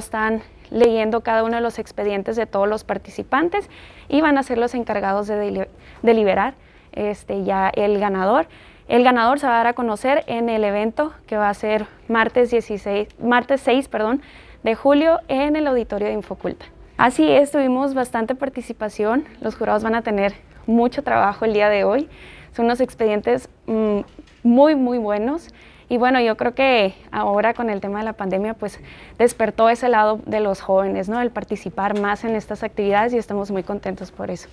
están leyendo cada uno de los expedientes de todos los participantes y van a ser los encargados de deliberar este, ya el ganador. El ganador se va a dar a conocer en el evento que va a ser martes, 16, martes 6 perdón, de julio en el auditorio de Infoculta. Así es, tuvimos bastante participación, los jurados van a tener mucho trabajo el día de hoy, son unos expedientes mm, muy, muy buenos. Y bueno, yo creo que ahora con el tema de la pandemia, pues despertó ese lado de los jóvenes, ¿no? El participar más en estas actividades y estamos muy contentos por eso.